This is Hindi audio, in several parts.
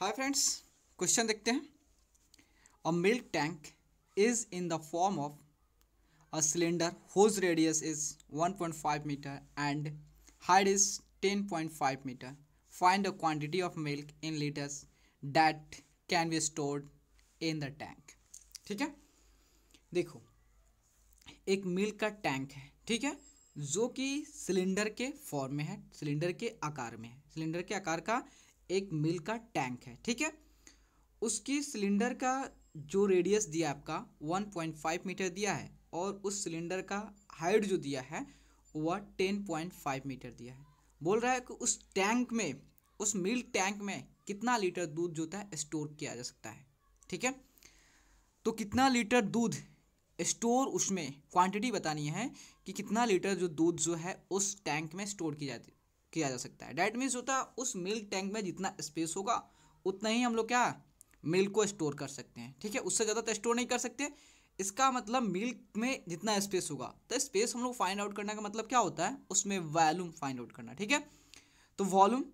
हाय फ्रेंड्स क्वेश्चन देखते हैं a milk tank is in the form of a cylinder whose radius is 1.5 metre and height is 10.5 metre find the quantity of milk in litres that can be stored in the tank ठीक है देखो एक मिल्क का टैंक है ठीक है जो कि सिलेंडर के फॉर्म में है सिलेंडर के आकार में है सिलेंडर के आकार का एक मिल का टैंक है ठीक है उसकी सिलेंडर का जो रेडियस दिया आपका 1.5 मीटर दिया है और उस सिलेंडर का हाइट जो दिया है वह 10.5 मीटर दिया है बोल रहा है कि उस टैंक में उस मिल्क टैंक में कितना लीटर दूध जो है स्टोर किया जा सकता है ठीक है तो कितना लीटर दूध स्टोर उसमें क्वांटिटी बतानी है कि कितना लीटर जो दूध जो है उस टैंक में स्टोर की जाती किया जा सकता है डैट मीन्स होता है उस मिल्क टैंक में जितना स्पेस होगा उतना ही हम लोग क्या मिल्क को स्टोर कर सकते हैं ठीक है उससे ज़्यादा तो स्टोर नहीं कर सकते इसका मतलब मिल्क में जितना स्पेस होगा तो स्पेस हम लोग फाइंड आउट करने का मतलब क्या होता है उसमें वॉल्यूम फाइंड आउट करना ठीक है तो वॉल्यूम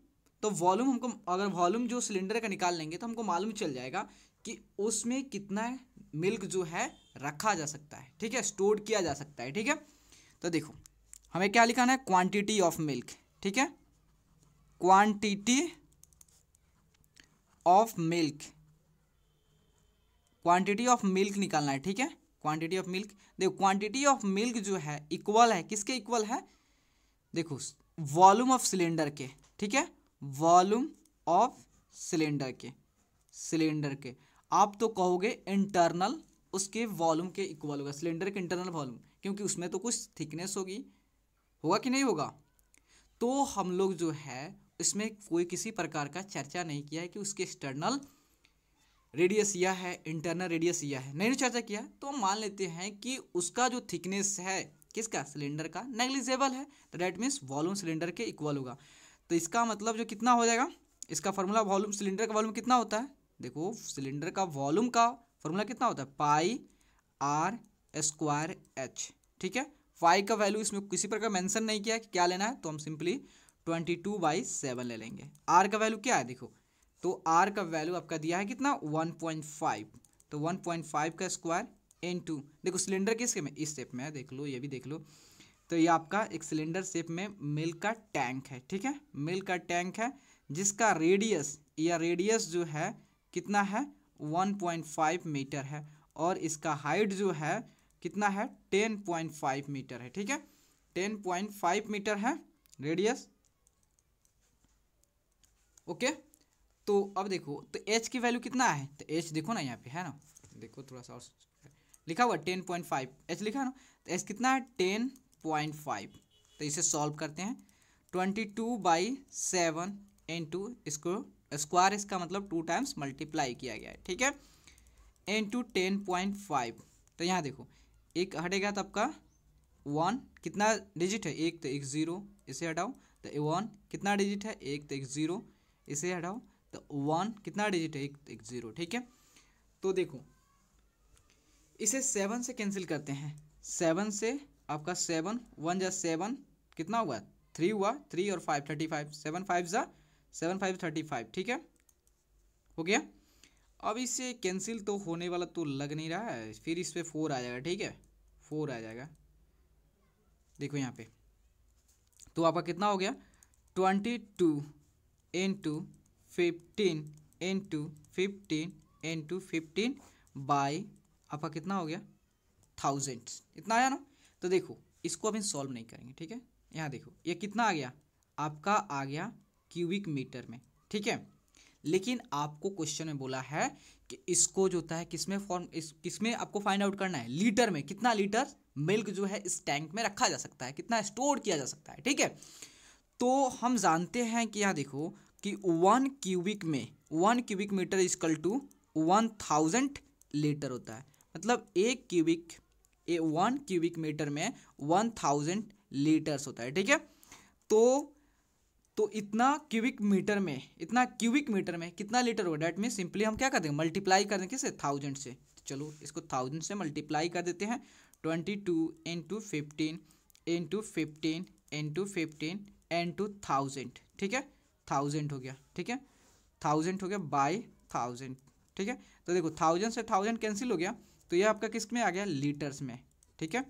तो वॉल्यूम हमको अगर वॉल्यूम जो सिलेंडर का निकाल लेंगे तो हमको मालूम चल जाएगा कि उसमें कितना मिल्क जो है रखा जा सकता है ठीक है स्टोर किया जा सकता है ठीक है तो देखो हमें क्या लिखाना है क्वांटिटी ऑफ मिल्क ठीक है quantity of milk quantity of milk निकालना है ठीक है क्वांटिटी ऑफ मिल्क देखो क्वांटिटी ऑफ मिल्क जो है इक्वल है किसके इक्वल है देखो वॉल्यूम ऑफ सिलेंडर के ठीक है वॉल्यूम ऑफ सिलेंडर के सिलेंडर के आप तो कहोगे इंटरनल उसके वॉल्यूम के इक्वल होगा सिलेंडर के इंटरनल वॉल्यूम क्योंकि उसमें तो कुछ थिकनेस होगी होगा कि नहीं होगा तो हम लोग जो है इसमें कोई किसी प्रकार का चर्चा नहीं किया है कि उसके एक्सटर्नल रेडियस यह है इंटरनल रेडियस यह है नहीं चर्चा किया तो हम मान लेते हैं कि उसका जो थिकनेस है किसका सिलेंडर का नेग्लिजेबल है तो डैट मीन्स वॉल्यूम सिलेंडर के इक्वल होगा तो इसका मतलब जो कितना हो जाएगा इसका फॉर्मूला वॉल्यूम सिलेंडर का वॉल्यूम कितना होता है देखो सिलेंडर का वॉल्यूम का फॉर्मूला कितना होता है पाई आर स्क्वायर एच ठीक है फाइव का वैल्यू इसमें किसी प्रकार मेंशन नहीं किया कि क्या लेना है तो हम simply twenty two by seven ले लेंगे आर का वैल्यू क्या है देखो तो आर का वैल्यू आपका दिया है कितना वन पॉइंट फाइव तो वन पॉइंट फाइव का स्क्वायर एन टू देखो सिलेंडर किसके में इस शेप में है देख लो ये भी देख लो तो ये आपका एक सिलेंडर शेप में मिल्क का टैंक है ठीक है मिल्क का टैंक है जिसका रेडियस या रेडियस जो है कितना है 1.5 मीटर है और इसका हाइट जो है कितना है टेन पॉइंट फाइव मीटर है ठीक है टेन पॉइंट फाइव मीटर है रेडियस ओके तो अब देखो तो एच की वैल्यू कितना है तो एच देखो ना यहाँ पे है ना देखो थोड़ा सा और लिखा हुआ टेन पॉइंट फाइव एच लिखा ना तो एच कितना है टेन पॉइंट फाइव तो इसे सॉल्व करते हैं twenty two by seven in two इसको स्क्वायर इसका मतलब टू टाइम्स मल्टीप्लाई किया गया है ठीक है in two ten point five तो यहाँ देखो एक हटेगा तो आपका वन कितना डिजिट है एक तो एक ज़ीरो तो तो इसे हटाओ तो वन कितना डिजिट है एक तो एक ज़ीरो इसे हटाओ तो वन कितना डिजिट है एक तो एक ज़ीरो ठीक है तो देखो इसे सेवन से कैंसिल करते हैं सेवन से आपका सेवन वन जा सेवन कितना हुआ थ्री हुआ थ्री और five thirty five seven five जा सेवन फाइव थर्टी फाइव ठीक है हो गया अब इससे कैंसिल तो होने वाला तो लग नहीं रहा है फिर इस पर फोर आ जाएगा ठीक है फोर आ जाएगा देखो यहाँ पे तो आपका कितना हो गया twenty two in two fifteen in two fifteen in two fifteen by आपका कितना हो गया थाउजेंड इतना आया ना तो देखो इसको अभी सॉल्व नहीं करेंगे ठीक है यहाँ देखो ये कितना आ गया आपका आ गया क्यूबिक मीटर में ठीक है लेकिन आपको क्वेश्चन में बोला है कि इसको जो होता है किसमें फॉर्म इस किसमें आपको फाइंड आउट करना है लीटर में कितना लीटर मिल्क जो है इस टैंक में रखा जा सकता है कितना स्टोर किया जा सकता है ठीक है तो हम जानते हैं कि यहाँ देखो कि वन क्यूबिक में one cubic metre equal two one thousand litre होता है मतलब एक cubic a one cubic metre में वन थाउजेंड लीटर्स होता है ठीक है तो तो इतना क्यूबिक मीटर में इतना क्यूबिक मीटर में कितना लीटर होगा डेट मीन सिंपली हम क्या कर देंगे मल्टीप्लाई कर देंगे थाउजेंड से तो चलो इसको थाउजेंड से मल्टीप्लाई कर देते हैं twenty two into fifteen into fifteen into fifteen into thousand ठीक है थाउजेंड हो गया ठीक है थाउजेंड हो गया बाई थाउजेंड ठीक है तो देखो थाउजेंड से थाउजेंड कैंसिल हो गया तो ये आपका किस में आ गया लीटर्स में ठीक है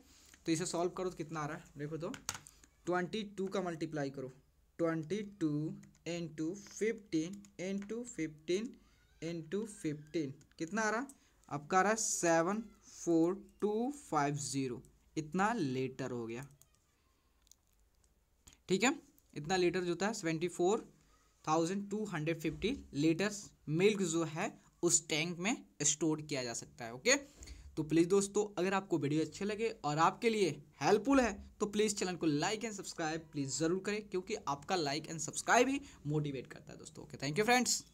तो इसे सॉल्व करो तो कितना आ रहा है देखो तो ट्वेंटी टू का मल्टीप्लाई करो twenty two into fifteen into fifteen into fifteen कितना आ रहा आपका आ रहा है seven four two five zero इतना लीटर हो गया ठीक है इतना लीटर जो था seventy four thousand two hundred fifty litres milk जो है उस टैंक में स्टोर किया जा सकता है ओके तो प्लीज़ दोस्तों अगर आपको वीडियो अच्छे लगे और आपके लिए हेल्पफुल है तो प्लीज़ चैनल को लाइक एंड सब्सक्राइब प्लीज़ ज़रूर करें क्योंकि आपका लाइक एंड सब्सक्राइब ही मोटिवेट करता है दोस्तों ओके थैंक यू फ्रेंड्स